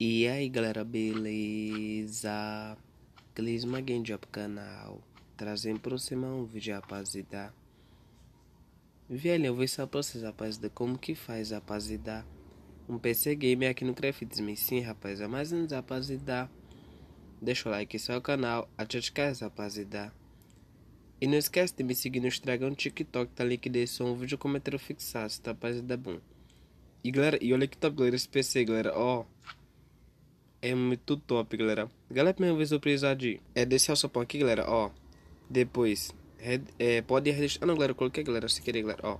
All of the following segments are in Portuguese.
E aí galera, beleza? Clisma Game Job canal Trazendo para você mais um vídeo, rapazida Velho, eu vou ensinar para vocês, rapazida Como que faz, rapazida Um PC Gamer aqui no Craftsman Sim, rapaz, é mais antes, rapazida Deixa o like, esse é o canal Até de casa, rapazida E não esquece de me seguir no Instagram, TikTok Tá link de som, um vídeo comentário fixado Tá, rapazida, bom E galera, e olha que top, galera, esse PC, galera, ó oh é muito top, galera. Galera, primeira vez eu precisar de... É desse alçapão aqui, galera, ó. Depois, red... é, pode redstone... Ah, não, galera, eu coloquei, galera, se querer, galera, ó.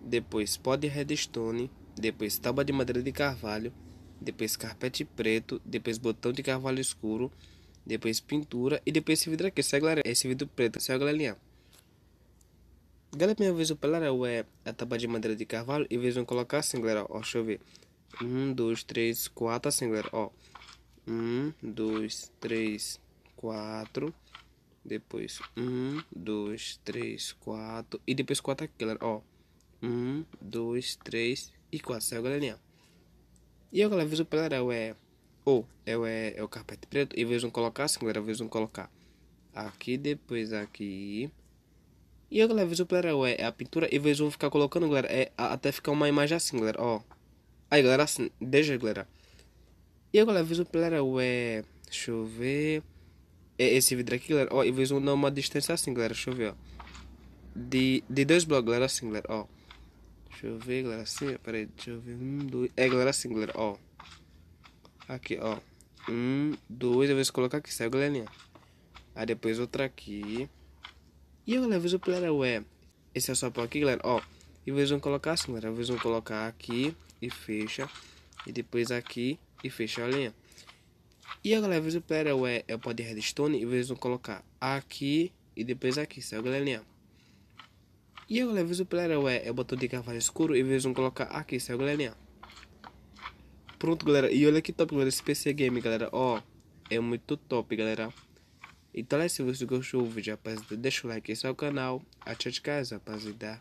Depois, pode redstone. Depois, tábua de madeira de carvalho. Depois, carpete preto. Depois, botão de carvalho escuro. Depois, pintura. E depois, esse vidro aqui, se galera, esse vidro preto, se galerinha. Galera, primeira vez eu falar é a tábua de madeira de carvalho. E vez vão colocar assim, galera, ó, deixa eu ver. 1, 2, 3, 4, assim, galera, ó. 1, 2, 3, 4. Depois 1, 2, 3, 4. E depois 4 aqui, galera, ó. 1, 2, 3 e 4, certo, galerinha? E eu, galera, aviso pra galera, é o, é o, é, é o carpete preto. E vejam colocar assim, galera, vejam colocar aqui, depois aqui. E eu, galera, visual, galera, é, é a pintura. E vocês vão ficar colocando, galera, é, até ficar uma imagem assim, galera, ó. Aí galera, assim, deixa galera. E agora vejo galera, ué, deixa eu ver. É esse vidro aqui, galera, ó, eu vejo uma distância assim, galera, deixa eu ver, ó. De, de dois blocos, galera, assim, galera, ó. Deixa eu ver, galera, assim, peraí, deixa eu ver, um, dois, é, galera, assim, galera, ó. Aqui, ó, um, dois, eu vou colocar aqui, saiu, galerinha. Aí depois outra aqui. E eu, galera, vejo galera, ué, esse é só por aqui, galera, ó. E vocês vão colocar assim, galera, vocês vão colocar aqui e fecha. E depois aqui e fecha a linha. E a galera, o player é o, é, é, o pó de redstone e vocês vão colocar aqui e depois aqui, a galerinha? E a galera, o player é o, é, é o botão de cavalo escuro e vocês vão colocar aqui, a galerinha? Pronto, galera. E olha que top, galera, esse PC Game, galera. Ó, é muito top, galera. Então, é se você gostou do vídeo, rapaziada, deixa o like, esse é o canal. Até de casa, rapaziada.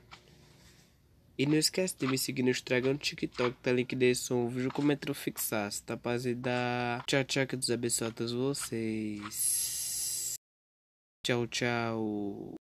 E não esquece de me seguir no Instagram no TikTok, tá link de som, vídeo metro fixaço, tá rapaziada? Tchau, tchau, que Deus abençoe a todos vocês. Tchau, tchau.